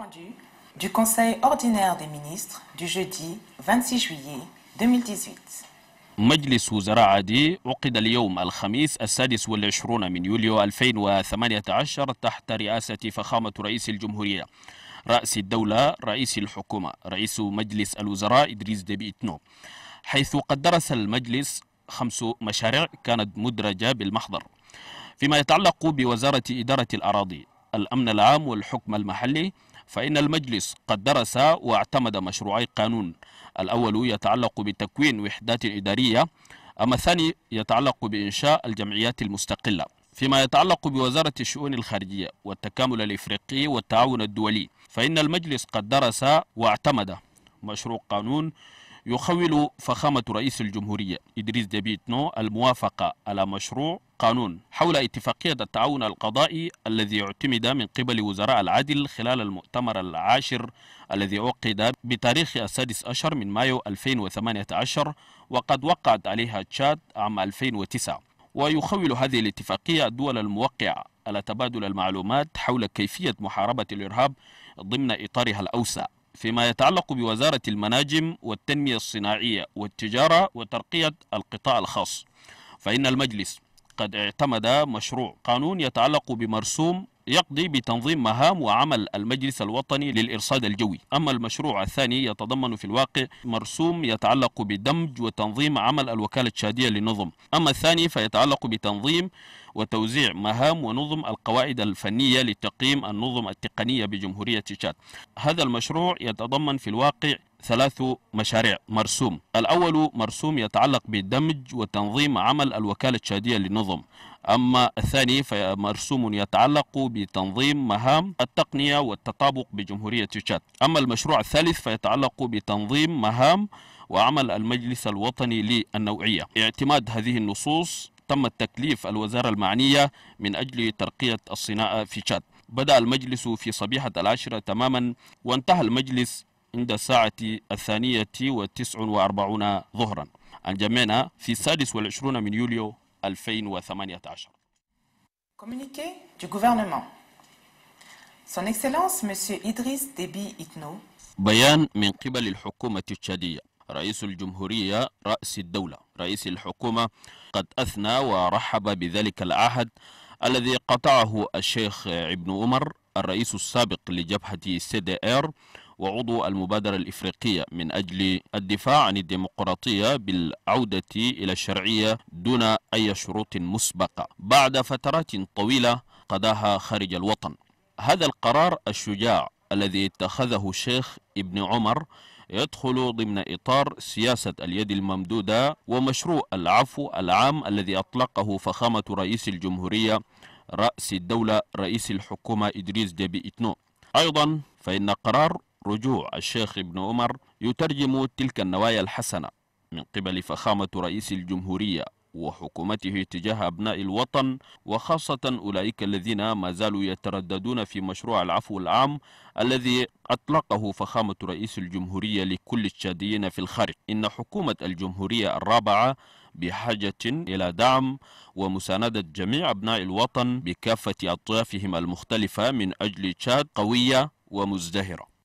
rendu du Conseil ordinaire des ministres du jeudi 26 juillet 2018 مجلس وزراء عادي عقد اليوم الخميس السادس والعشرون من يوليو 2018 تحت رئاسة فخامة رئيس الجمهورية رأس الدولة رئيس الحكومة رئيس مجلس الوزراء إدريس دبي إتنو حيث قد درس المجلس خمس مشاريع كانت مدرجة بالمحضر فيما يتعلق بوزارة إدارة الأراضي الأمن العام والحكم المحلي فإن المجلس قد درس واعتمد مشروعي قانون الأول يتعلق بتكوين وحدات إدارية أما الثاني يتعلق بإنشاء الجمعيات المستقلة فيما يتعلق بوزارة الشؤون الخارجية والتكامل الإفريقي والتعاون الدولي فإن المجلس قد درس واعتمد مشروع قانون يخول فخامة رئيس الجمهورية إدريس نو الموافقة على مشروع قانون حول اتفاقية التعاون القضائي الذي اعتمد من قبل وزراء العدل خلال المؤتمر العاشر الذي عقد بتاريخ السادس عشر من مايو 2018 وقد وقعت عليها تشاد عام 2009 ويخول هذه الاتفاقية الدول الموقعة على تبادل المعلومات حول كيفية محاربة الإرهاب ضمن إطارها الأوسع فيما يتعلق بوزارة المناجم والتنمية الصناعية والتجارة وترقية القطاع الخاص فإن المجلس قد اعتمد مشروع قانون يتعلق بمرسوم يقضي بتنظيم مهام وعمل المجلس الوطني للإرصاد الجوي أما المشروع الثاني يتضمن في الواقع مرسوم يتعلق بدمج وتنظيم عمل الوكالة الشادية للنظم أما الثاني فيتعلق بتنظيم وتوزيع مهام ونظم القواعد الفنية لتقييم النظم التقنية بجمهورية تشاد هذا المشروع يتضمن في الواقع ثلاث مشاريع مرسوم الأول مرسوم يتعلق بدمج وتنظيم عمل الوكالة الشادية للنظم أما الثاني فمرسوم يتعلق بتنظيم مهام التقنية والتطابق بجمهورية تشاد أما المشروع الثالث فيتعلق بتنظيم مهام وعمل المجلس الوطني للنوعية اعتماد هذه النصوص تم التكليف الوزارة المعنية من أجل ترقية الصناعة في تشاد بدأ المجلس في صبيحة العاشرة تماما وانتهى المجلس عند الساعة الثانية والتسع وأربعون ظهرا أنجمينا في السادس والعشرون من يوليو 2018 Communiqué du gouvernement Son Excellence Monsieur Idriss Déby Itno بيان من قبل الحكومة التشادية رئيس الجمهورية رأس الدولة رئيس الحكومة قد أثنى ورحب بذلك العهد الذي قطعه الشيخ ابن عمر الرئيس السابق لجبهة سي دي ار وعضو المبادرة الإفريقية من أجل الدفاع عن الديمقراطية بالعودة إلى الشرعية دون أي شروط مسبقة بعد فترات طويلة قضاها خارج الوطن هذا القرار الشجاع الذي اتخذه الشيخ ابن عمر يدخل ضمن إطار سياسة اليد الممدودة ومشروع العفو العام الذي أطلقه فخامة رئيس الجمهورية رأس الدولة رئيس الحكومة إدريس ديبي إتنو أيضا فإن قرار رجوع الشيخ ابن عمر يترجم تلك النوايا الحسنة من قبل فخامة رئيس الجمهورية وحكومته تجاه أبناء الوطن وخاصة أولئك الذين ما زالوا يترددون في مشروع العفو العام الذي أطلقه فخامة رئيس الجمهورية لكل الشاديين في الخارج إن حكومة الجمهورية الرابعة بحاجة إلى دعم ومساندة جميع أبناء الوطن بكافة أطيافهم المختلفة من أجل تشاد قوية ومزدهرة